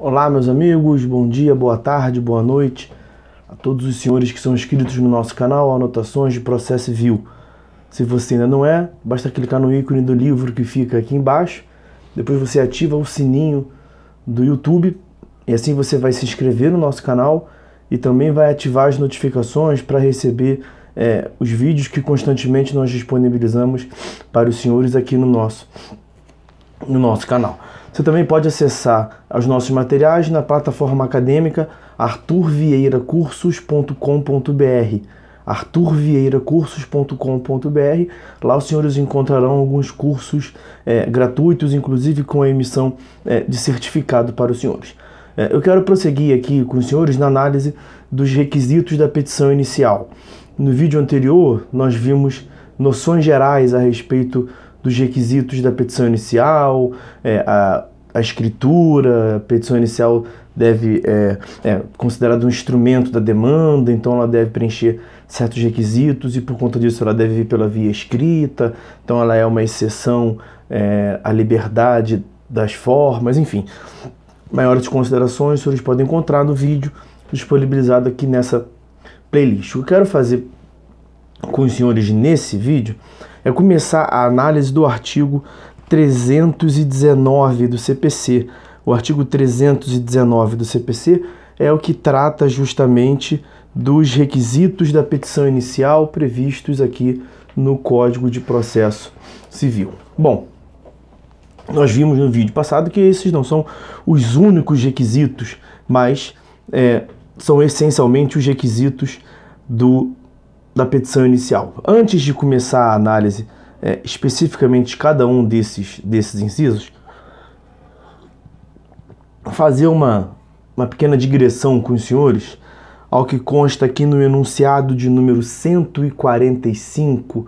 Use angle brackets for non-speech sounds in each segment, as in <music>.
Olá, meus amigos, bom dia, boa tarde, boa noite a todos os senhores que são inscritos no nosso canal Anotações de Processo Civil. Se você ainda não é, basta clicar no ícone do livro que fica aqui embaixo, depois você ativa o sininho do YouTube e assim você vai se inscrever no nosso canal e também vai ativar as notificações para receber é, os vídeos que constantemente nós disponibilizamos para os senhores aqui no nosso, no nosso canal. Você também pode acessar os nossos materiais na plataforma acadêmica arturvieiracursos.com.br arturvieiracursos.com.br. Lá os senhores encontrarão alguns cursos é, gratuitos, inclusive com a emissão é, de certificado para os senhores. É, eu quero prosseguir aqui com os senhores na análise dos requisitos da petição inicial. No vídeo anterior, nós vimos noções gerais a respeito dos requisitos da petição inicial, é, a, a escritura, a petição inicial deve é, é considerada um instrumento da demanda, então ela deve preencher certos requisitos e por conta disso ela deve vir pela via escrita, então ela é uma exceção é, à liberdade das formas, enfim. Maiores considerações vocês podem encontrar no vídeo disponibilizado aqui nessa playlist. O que eu quero fazer com os senhores nesse vídeo é começar a análise do artigo 319 do CPC. O artigo 319 do CPC é o que trata justamente dos requisitos da petição inicial previstos aqui no Código de Processo Civil. Bom, nós vimos no vídeo passado que esses não são os únicos requisitos, mas é, são essencialmente os requisitos do da petição inicial. Antes de começar a análise é, especificamente de cada um desses, desses incisos, fazer uma, uma pequena digressão com os senhores ao que consta aqui no enunciado de número 145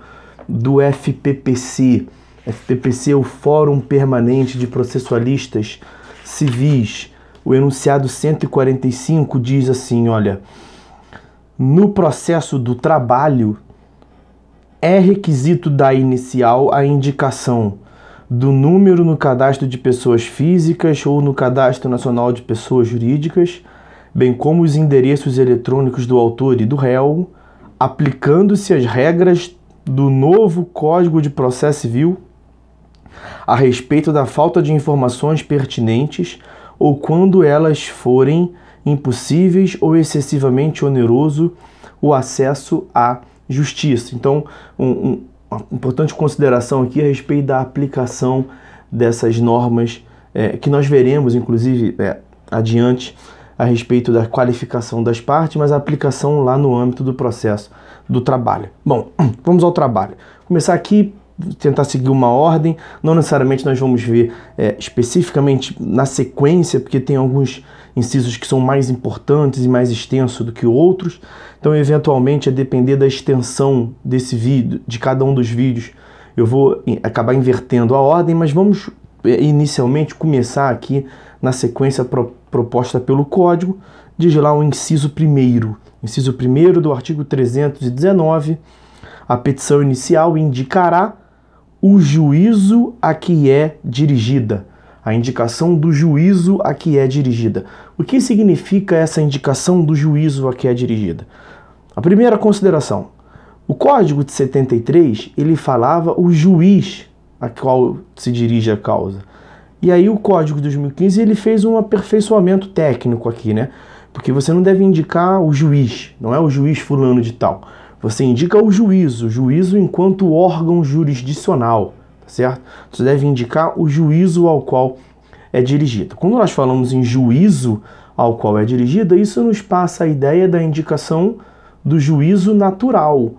do FPPC. FPPC é o Fórum Permanente de Processualistas Civis. O enunciado 145 diz assim, olha, no processo do trabalho, é requisito da inicial a indicação do número no cadastro de pessoas físicas ou no cadastro nacional de pessoas jurídicas, bem como os endereços eletrônicos do autor e do réu, aplicando-se as regras do novo Código de Processo Civil a respeito da falta de informações pertinentes ou quando elas forem impossíveis ou excessivamente oneroso o acesso à justiça. Então, um, um, uma importante consideração aqui a respeito da aplicação dessas normas é, que nós veremos, inclusive, é, adiante a respeito da qualificação das partes, mas a aplicação lá no âmbito do processo do trabalho. Bom, <clears throat> vamos ao trabalho. começar aqui tentar seguir uma ordem. Não necessariamente nós vamos ver é, especificamente na sequência, porque tem alguns incisos que são mais importantes e mais extensos do que outros. Então, eventualmente, a depender da extensão desse vídeo, de cada um dos vídeos, eu vou acabar invertendo a ordem, mas vamos eh, inicialmente começar aqui na sequência pro, proposta pelo código, diz lá o inciso primeiro. Inciso primeiro do artigo 319, a petição inicial indicará o juízo a que é dirigida a indicação do juízo a que é dirigida. O que significa essa indicação do juízo a que é dirigida? A primeira consideração. O Código de 73, ele falava o juiz a qual se dirige a causa. E aí o Código de 2015, ele fez um aperfeiçoamento técnico aqui, né? Porque você não deve indicar o juiz, não é o juiz fulano de tal. Você indica o juízo, o juízo enquanto órgão jurisdicional certo? Você deve indicar o juízo ao qual é dirigida. Quando nós falamos em juízo ao qual é dirigida, isso nos passa a ideia da indicação do juízo natural.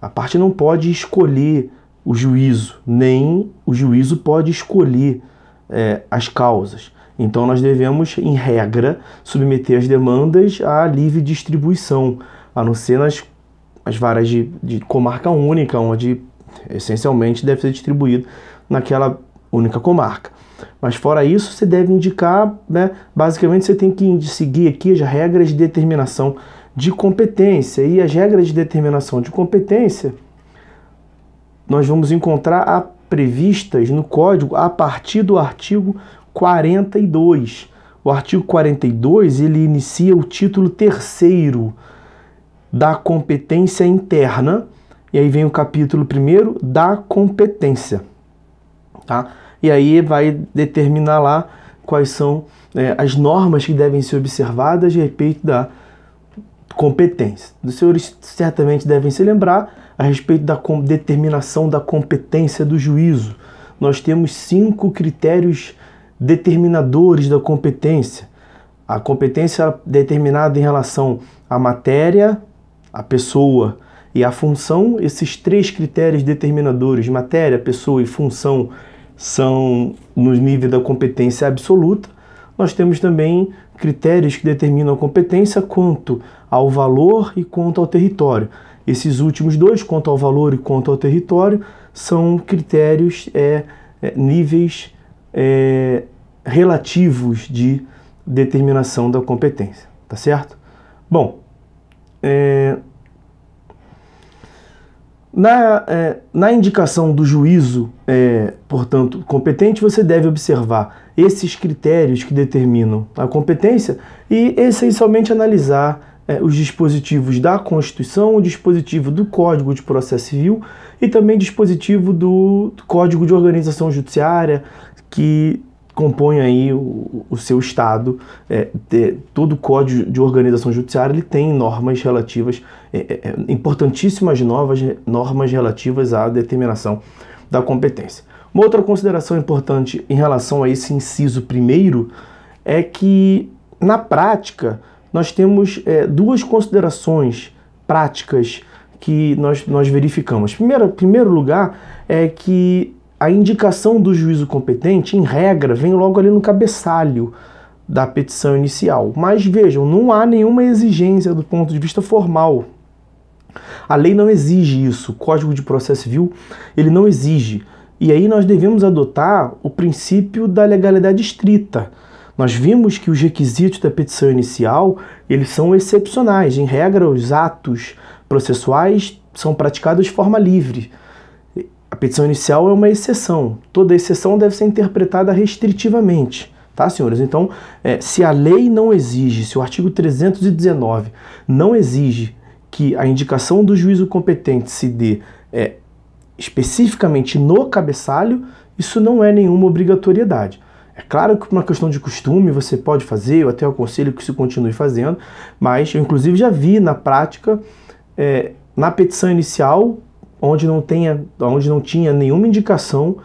A parte não pode escolher o juízo, nem o juízo pode escolher é, as causas. Então, nós devemos, em regra, submeter as demandas à livre distribuição, a não ser nas as varas de, de comarca única, onde essencialmente deve ser distribuído naquela única comarca. Mas fora isso, você deve indicar, né, basicamente você tem que seguir aqui as regras de determinação de competência. E as regras de determinação de competência nós vamos encontrar a previstas no código a partir do artigo 42. O artigo 42, ele inicia o título terceiro da competência interna, e aí vem o capítulo primeiro da competência, tá? E aí vai determinar lá quais são é, as normas que devem ser observadas a respeito da competência. Os senhores certamente devem se lembrar a respeito da determinação da competência do juízo. Nós temos cinco critérios determinadores da competência. A competência é determinada em relação à matéria, à pessoa, e a função, esses três critérios determinadores, matéria, pessoa e função, são no nível da competência absoluta. Nós temos também critérios que determinam a competência quanto ao valor e quanto ao território. Esses últimos dois, quanto ao valor e quanto ao território, são critérios, é, é níveis é, relativos de determinação da competência, tá certo? Bom, é, na, é, na indicação do juízo, é, portanto, competente, você deve observar esses critérios que determinam a competência e essencialmente analisar é, os dispositivos da Constituição, o dispositivo do Código de Processo Civil e também dispositivo do Código de Organização Judiciária, que compõe aí o, o seu estado, é, de, todo o código de organização judiciária ele tem normas relativas, é, é, é, importantíssimas novas normas relativas à determinação da competência. Uma outra consideração importante em relação a esse inciso primeiro é que na prática nós temos é, duas considerações práticas que nós, nós verificamos. Primeiro, primeiro lugar é que a indicação do juízo competente, em regra, vem logo ali no cabeçalho da petição inicial. Mas vejam, não há nenhuma exigência do ponto de vista formal. A lei não exige isso, o Código de Processo Civil, ele não exige. E aí nós devemos adotar o princípio da legalidade estrita. Nós vimos que os requisitos da petição inicial, eles são excepcionais. Em regra, os atos processuais são praticados de forma livre petição inicial é uma exceção. Toda exceção deve ser interpretada restritivamente. Tá, senhores? Então, é, se a lei não exige, se o artigo 319 não exige que a indicação do juízo competente se dê é, especificamente no cabeçalho, isso não é nenhuma obrigatoriedade. É claro que por uma questão de costume você pode fazer, eu até aconselho que se continue fazendo, mas eu inclusive já vi na prática, é, na petição inicial, onde não, tenha, onde não tinha nenhuma indicação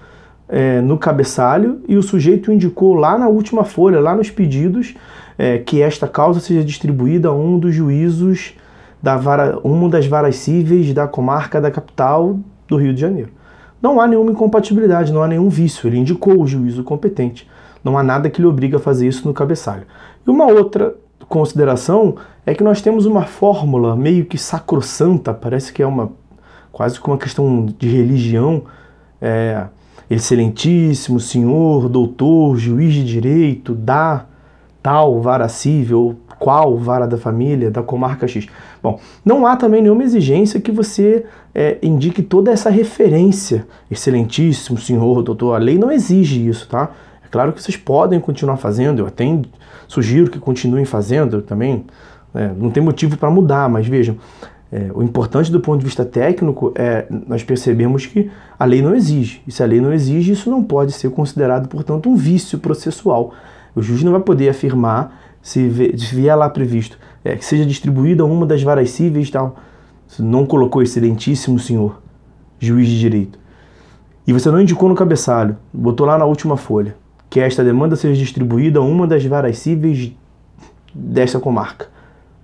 é, no cabeçalho e o sujeito indicou lá na última folha, lá nos pedidos, é, que esta causa seja distribuída a um dos juízos da vara, uma das varas cíveis da comarca da capital do Rio de Janeiro. Não há nenhuma incompatibilidade, não há nenhum vício, ele indicou o juízo competente. Não há nada que lhe obriga a fazer isso no cabeçalho. E uma outra consideração é que nós temos uma fórmula meio que sacrossanta, parece que é uma quase que uma questão de religião. É, excelentíssimo senhor, doutor, juiz de direito, da tal vara civil, qual vara da família, da comarca X. Bom, não há também nenhuma exigência que você é, indique toda essa referência, excelentíssimo senhor, doutor, a lei não exige isso, tá? É claro que vocês podem continuar fazendo, eu até sugiro que continuem fazendo eu também, é, não tem motivo para mudar, mas vejam, é, o importante do ponto de vista técnico é nós percebemos que a lei não exige. E se a lei não exige, isso não pode ser considerado, portanto, um vício processual. O juiz não vai poder afirmar, se, vier lá previsto, é, que seja distribuída uma das varas cíveis tal. Você não colocou excelentíssimo senhor, juiz de direito. E você não indicou no cabeçalho, botou lá na última folha, que esta demanda seja distribuída a uma das varas cíveis desta comarca.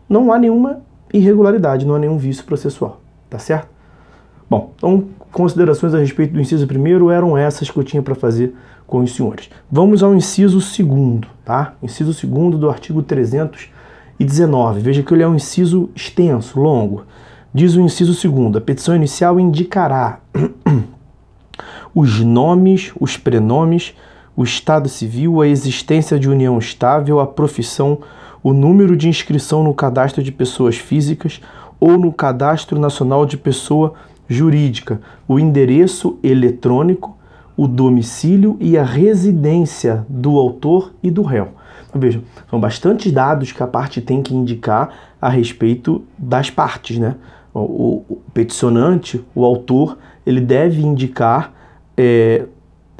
Não há nenhuma irregularidade, não há nenhum vício processual, tá certo? Bom, então considerações a respeito do inciso primeiro eram essas que eu tinha para fazer com os senhores. Vamos ao inciso segundo, tá? Inciso segundo do artigo 319. Veja que ele é um inciso extenso, longo. Diz o inciso segundo: a petição inicial indicará <clears throat> os nomes, os prenomes, o estado civil, a existência de união estável, a profissão, o número de inscrição no cadastro de pessoas físicas ou no cadastro nacional de pessoa jurídica, o endereço eletrônico, o domicílio e a residência do autor e do réu. Então, veja, são bastantes dados que a parte tem que indicar a respeito das partes, né? O, peticionante, o autor, ele deve indicar é,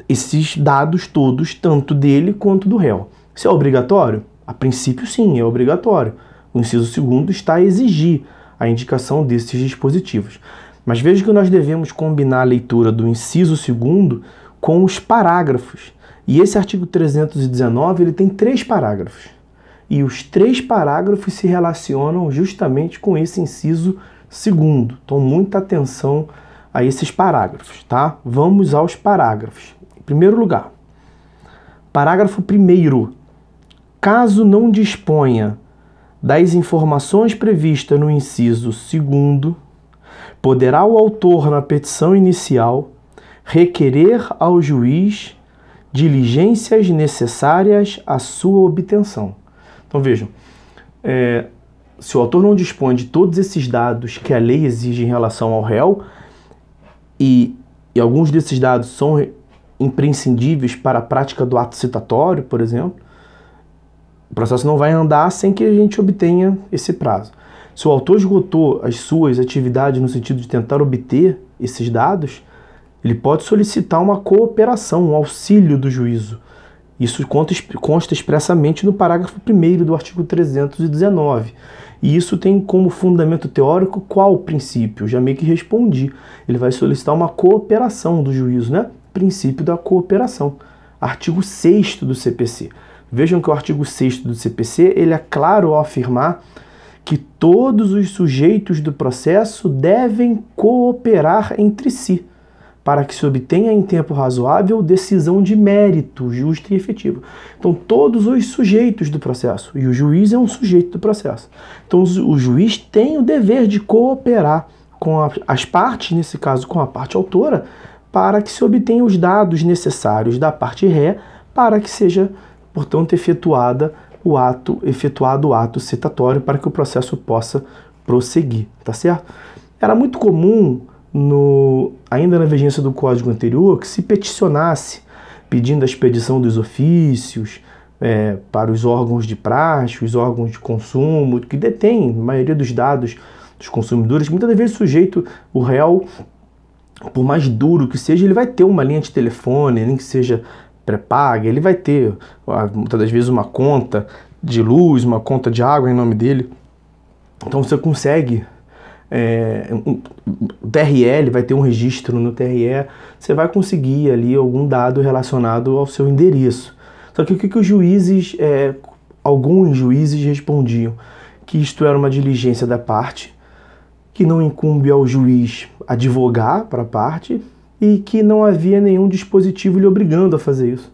esses dados todos, tanto dele quanto do réu. Isso é obrigatório? A princípio, sim, é obrigatório. O inciso segundo está a exigir a indicação desses dispositivos. Mas veja que nós devemos combinar a leitura do inciso segundo com os parágrafos. E esse artigo 319 ele tem três parágrafos. E os três parágrafos se relacionam justamente com esse inciso segundo. Então, muita atenção a esses parágrafos, tá? Vamos aos parágrafos. Em primeiro lugar, parágrafo primeiro caso não disponha das informações previstas no inciso 2, poderá o autor, na petição inicial, requerer ao juiz diligências necessárias à sua obtenção. Então vejam, é, se o autor não dispõe de todos esses dados que a lei exige em relação ao réu, e, e alguns desses dados são imprescindíveis para a prática do ato citatório, por exemplo, o processo não vai andar sem que a gente obtenha esse prazo. Se o autor esgotou as suas atividades no sentido de tentar obter esses dados, ele pode solicitar uma cooperação, um auxílio do juízo. Isso consta expressamente no parágrafo 1 do artigo 319. E isso tem como fundamento teórico qual princípio? Já meio que respondi. Ele vai solicitar uma cooperação do juízo, né? Princípio da cooperação. Artigo 6 do CPC. Vejam que o artigo 6 do CPC, ele é claro ao afirmar que todos os sujeitos do processo devem cooperar entre si, para que se obtenha em tempo razoável decisão de mérito justa e efetiva. Então, todos os sujeitos do processo, e o juiz é um sujeito do processo. Então, o juiz tem o dever de cooperar com as partes, nesse caso com a parte autora, para que se obtenha os dados necessários da parte ré para que seja portanto, efetuada o ato, efetuado o ato citatório para que o processo possa prosseguir, tá certo? Era muito comum no, ainda na vigência do código anterior que se peticionasse pedindo a expedição dos ofícios é, para os órgãos de praxe, os órgãos de consumo, que detêm a maioria dos dados dos consumidores. Muitas vezes o sujeito, o réu, por mais duro que seja, ele vai ter uma linha de telefone, nem que seja pré-paga, ele vai ter ah, muitas das vezes uma conta de luz, uma conta de água em nome dele. Então você consegue. É, um, o TRL vai ter um registro no TRE, você vai conseguir ali algum dado relacionado ao seu endereço. Só que o que, que os juízes, é, alguns juízes respondiam? Que isto era uma diligência da parte, que não incumbe ao juiz advogar para a parte e que não havia nenhum dispositivo lhe obrigando a fazer isso.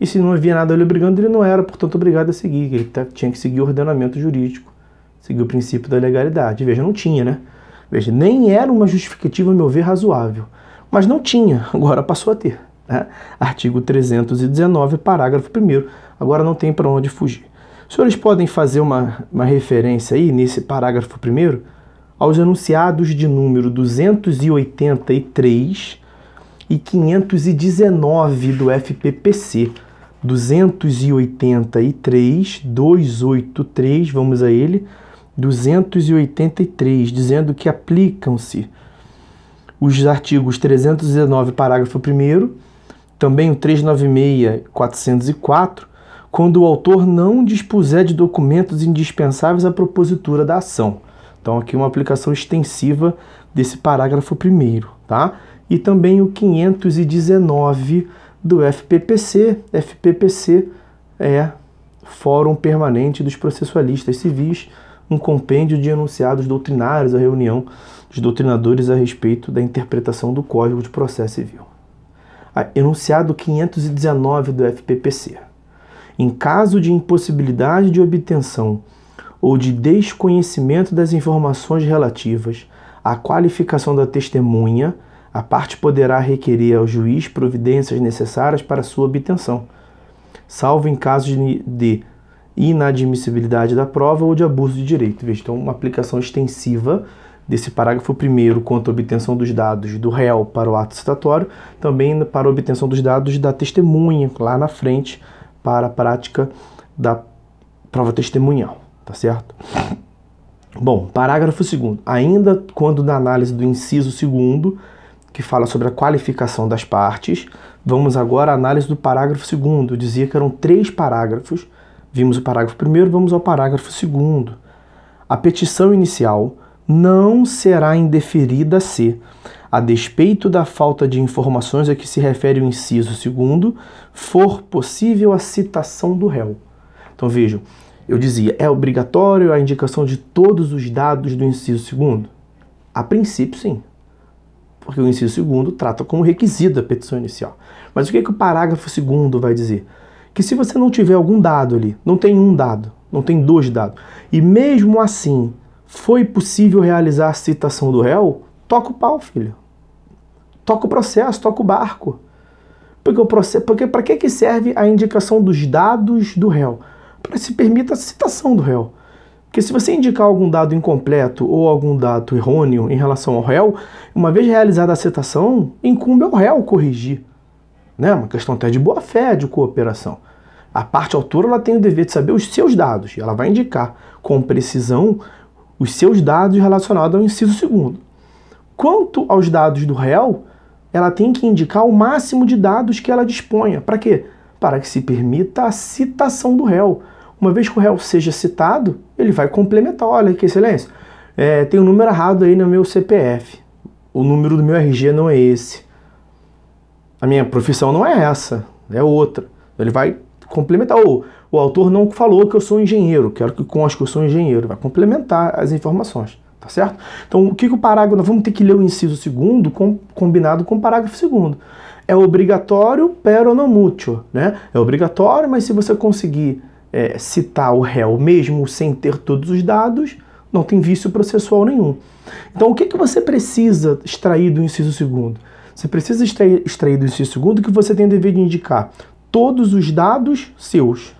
E se não havia nada lhe obrigando, ele não era, portanto, obrigado a seguir, ele tá, tinha que seguir o ordenamento jurídico, seguir o princípio da legalidade. Veja, não tinha, né? Veja, nem era uma justificativa, a meu ver, razoável. Mas não tinha, <laughs> agora passou a ter. Né? Artigo 319, parágrafo 1. Agora não tem para onde fugir. Os senhores podem fazer uma, uma referência aí nesse parágrafo 1 aos enunciados de número 283 e 519 do FPPC. 283, 283, vamos a ele, 283, dizendo que aplicam-se os artigos 319, parágrafo 1, também o 396, 404, quando o autor não dispuser de documentos indispensáveis à propositura da ação. Então aqui uma aplicação extensiva desse parágrafo primeiro, tá? E também o 519 do FPPC. FPPC é Fórum Permanente dos Processualistas Civis, um compêndio de enunciados doutrinários, a reunião dos doutrinadores a respeito da interpretação do Código de Processo Civil. Ah, enunciado 519 do FPPC. Em caso de impossibilidade de obtenção ou de desconhecimento das informações relativas à qualificação da testemunha, a parte poderá requerer ao juiz providências necessárias para sua obtenção, salvo em casos de inadmissibilidade da prova ou de abuso de direito. Veja, então, uma aplicação extensiva desse parágrafo primeiro quanto à obtenção dos dados do réu para o ato citatório, também para a obtenção dos dados da testemunha lá na frente para a prática da prova testemunhal tá certo? Bom, parágrafo 2 Ainda quando na análise do inciso 2 que fala sobre a qualificação das partes, vamos agora à análise do parágrafo 2 Eu dizia que eram três parágrafos. Vimos o parágrafo primeiro, vamos ao parágrafo 2 A petição inicial não será indeferida se, a despeito da falta de informações a que se refere o inciso 2 for possível a citação do réu. Então vejam, eu dizia, é obrigatório a indicação de todos os dados do inciso segundo? A princípio, sim. Porque o inciso segundo trata como requisito a petição inicial. Mas o que, é que o parágrafo segundo vai dizer? Que se você não tiver algum dado ali, não tem um dado, não tem dois dados, e mesmo assim foi possível realizar a citação do réu, toca o pau, filho. Toca o processo, toca o barco. Porque o processo, porque para que que serve a indicação dos dados do réu? para se permita a citação do réu. Porque se você indicar algum dado incompleto ou algum dado errôneo em relação ao réu, uma vez realizada a citação, incumbe ao réu corrigir. Né? É uma questão até de boa-fé, de cooperação. A parte autora ela tem o dever de saber os seus dados. Ela vai indicar com precisão os seus dados relacionados ao inciso segundo. Quanto aos dados do réu, ela tem que indicar o máximo de dados que ela disponha. Para quê? Para que se permita a citação do réu uma vez que o réu seja citado, ele vai complementar: olha, aqui, excelência, é, tem um número errado aí no meu CPF. O número do meu RG não é esse. A minha profissão não é essa, é outra. Ele vai complementar. Ou o autor não falou que eu sou engenheiro, quero que conste que eu sou engenheiro. Vai complementar as informações, tá certo? Então, o que, que o parágrafo. Nós vamos ter que ler o inciso segundo com, combinado com o parágrafo segundo. É obrigatório, pero não mútuo, né? É obrigatório, mas se você conseguir é, citar tá o réu mesmo sem ter todos os dados, não tem vício processual nenhum. Então, o que, que você precisa extrair do inciso segundo? Você precisa extrair, extrair do inciso segundo que você tem o dever de indicar todos os dados seus.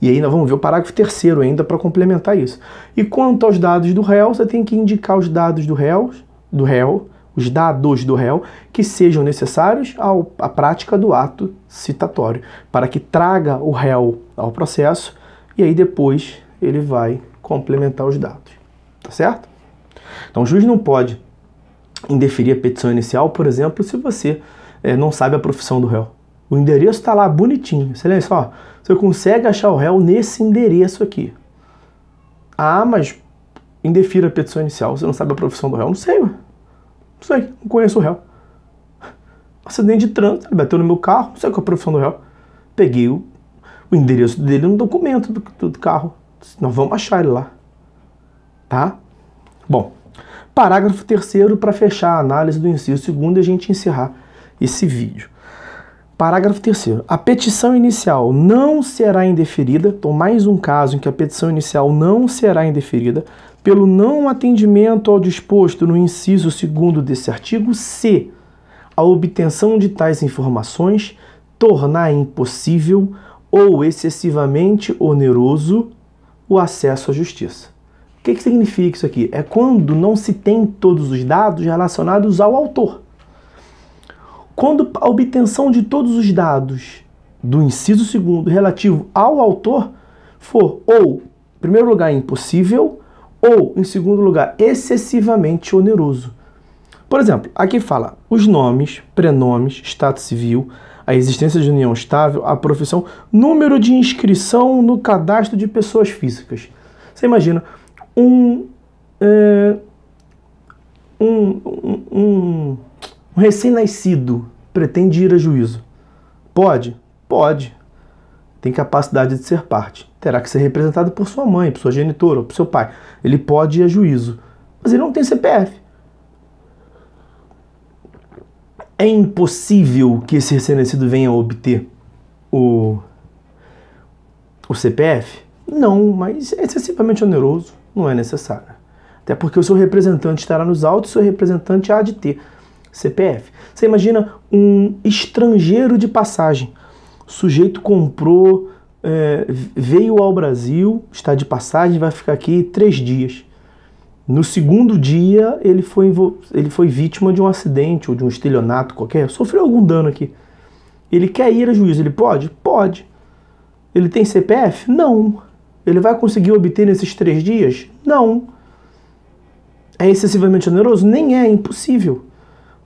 E aí nós vamos ver o parágrafo terceiro ainda para complementar isso. E quanto aos dados do réu, você tem que indicar os dados do réu, do réu os dados do réu que sejam necessários ao, à prática do ato citatório, para que traga o réu ao processo e aí depois ele vai complementar os dados. Tá certo? Então o juiz não pode indeferir a petição inicial, por exemplo, se você é, não sabe a profissão do réu. O endereço está lá bonitinho. Você lê só, você consegue achar o réu nesse endereço aqui. Ah, mas indefira a petição inicial, você não sabe a profissão do réu. Não sei, ué. Não sei, não conheço o réu. Acidente de trânsito, ele bateu no meu carro, não sei qual é a profissão do réu. Peguei o, o endereço dele no documento do, do carro. Nós vamos achar ele lá. Tá? Bom, parágrafo terceiro para fechar a análise do inciso segundo e a gente encerrar esse vídeo. Parágrafo terceiro A petição inicial não será indeferida, então mais um caso em que a petição inicial não será indeferida, pelo não atendimento ao disposto no inciso 2 desse artigo, se a obtenção de tais informações tornar impossível ou excessivamente oneroso o acesso à justiça. O que, que significa isso aqui? É quando não se tem todos os dados relacionados ao autor. Quando a obtenção de todos os dados do inciso segundo relativo ao autor for ou, em primeiro lugar, impossível ou, em segundo lugar, excessivamente oneroso. Por exemplo, aqui fala os nomes, prenomes, status civil, a existência de união estável, a profissão, número de inscrição no cadastro de pessoas físicas. Você imagina um, é, um, um, um, um recém-nascido pretende ir a juízo. Pode? Pode tem capacidade de ser parte. Terá que ser representado por sua mãe, por sua genitora, ou por seu pai. Ele pode ir a juízo, mas ele não tem CPF. É impossível que esse recém-nascido venha a obter o, o CPF? Não, mas é excessivamente oneroso, não é necessário. Até porque o seu representante estará nos autos e o seu representante há de ter CPF. Você imagina um estrangeiro de passagem sujeito comprou, é, veio ao Brasil, está de passagem, vai ficar aqui três dias. No segundo dia, ele foi, ele foi vítima de um acidente ou de um estelionato qualquer, sofreu algum dano aqui. Ele quer ir a juízo, ele pode? Pode. Ele tem CPF? Não. Ele vai conseguir obter nesses três dias? Não. É excessivamente oneroso? Nem é, é impossível.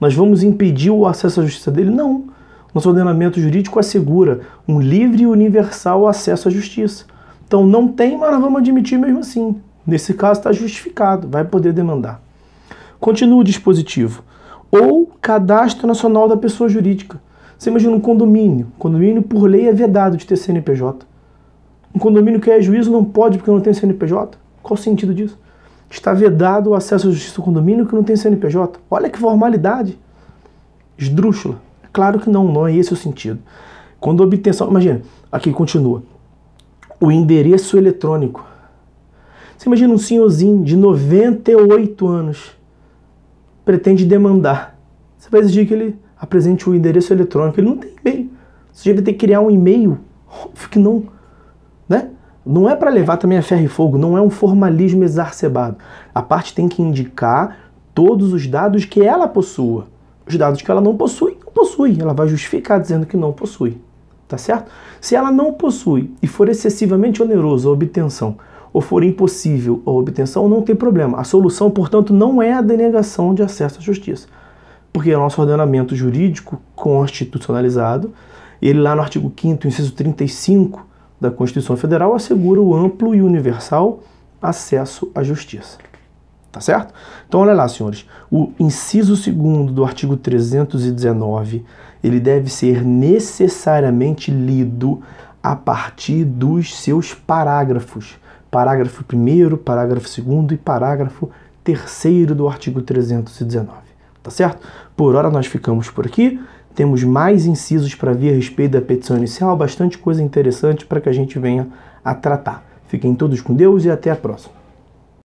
Nós vamos impedir o acesso à justiça dele? Não. Nosso ordenamento jurídico assegura um livre e universal acesso à justiça. Então não tem, mas nós vamos admitir mesmo assim. Nesse caso está justificado, vai poder demandar. Continua o dispositivo. Ou cadastro nacional da pessoa jurídica. Você imagina um condomínio. Condomínio, por lei, é vedado de ter CNPJ. Um condomínio que é juízo não pode porque não tem CNPJ? Qual o sentido disso? Está vedado o acesso à justiça do condomínio que não tem CNPJ. Olha que formalidade. Esdrúxula. Claro que não, não é esse o sentido. Quando a obtenção, imagina, aqui continua, o endereço eletrônico. Você imagina um senhorzinho de 98 anos pretende demandar. Você vai exigir que ele apresente o endereço eletrônico. Ele não tem e-mail. Você deve ter que criar um e-mail. Óbvio que não. Né? Não é para levar também a ferro e fogo, não é um formalismo exacerbado. A parte tem que indicar todos os dados que ela possua. Os dados que ela não possui, possui, ela vai justificar dizendo que não possui, tá certo? Se ela não possui e for excessivamente oneroso a obtenção ou for impossível a obtenção, não tem problema. A solução, portanto, não é a denegação de acesso à justiça, porque é o nosso ordenamento jurídico constitucionalizado, ele lá no artigo 5º, inciso 35 da Constituição Federal, assegura o amplo e universal acesso à justiça. Tá certo? Então, olha lá, senhores. O inciso segundo do artigo 319, ele deve ser necessariamente lido a partir dos seus parágrafos. Parágrafo 1 parágrafo 2 e parágrafo 3 do artigo 319. Tá certo? Por hora nós ficamos por aqui. Temos mais incisos para ver a respeito da petição inicial, bastante coisa interessante para que a gente venha a tratar. Fiquem todos com Deus e até a próxima.